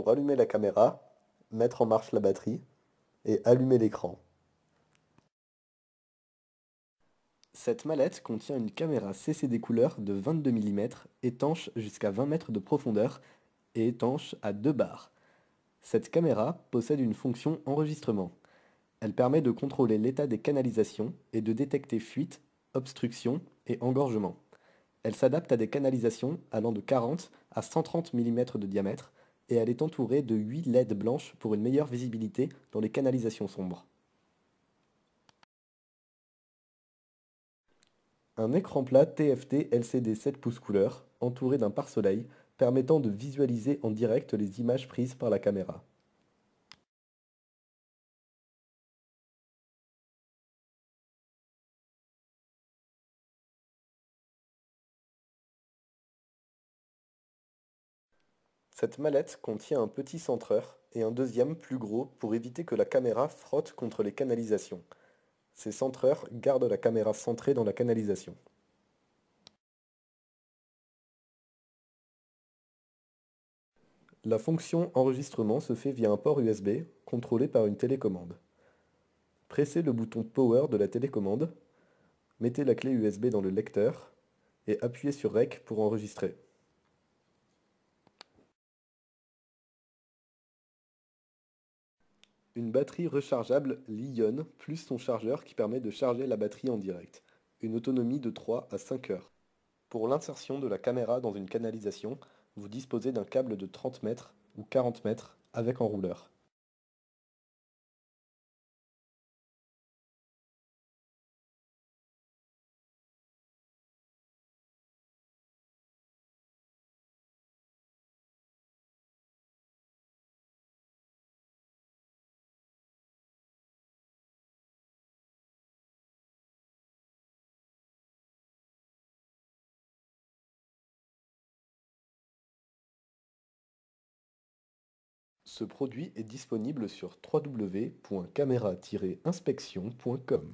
pour allumer la caméra, mettre en marche la batterie et allumer l'écran. Cette mallette contient une caméra CCD couleur de 22 mm, étanche jusqu'à 20 mètres de profondeur et étanche à deux barres. Cette caméra possède une fonction enregistrement. Elle permet de contrôler l'état des canalisations et de détecter fuites, obstructions et engorgements. Elle s'adapte à des canalisations allant de 40 à 130 mm de diamètre et elle est entourée de 8 LED blanches pour une meilleure visibilité dans les canalisations sombres. Un écran plat TFT LCD 7 pouces couleur, entouré d'un pare-soleil, permettant de visualiser en direct les images prises par la caméra. Cette mallette contient un petit centreur et un deuxième plus gros pour éviter que la caméra frotte contre les canalisations. Ces centreurs gardent la caméra centrée dans la canalisation. La fonction enregistrement se fait via un port USB contrôlé par une télécommande. Pressez le bouton Power de la télécommande, mettez la clé USB dans le lecteur et appuyez sur Rec pour enregistrer. Une batterie rechargeable li plus son chargeur qui permet de charger la batterie en direct. Une autonomie de 3 à 5 heures. Pour l'insertion de la caméra dans une canalisation, vous disposez d'un câble de 30 mètres ou 40 mètres avec enrouleur. Ce produit est disponible sur www.camera-inspection.com.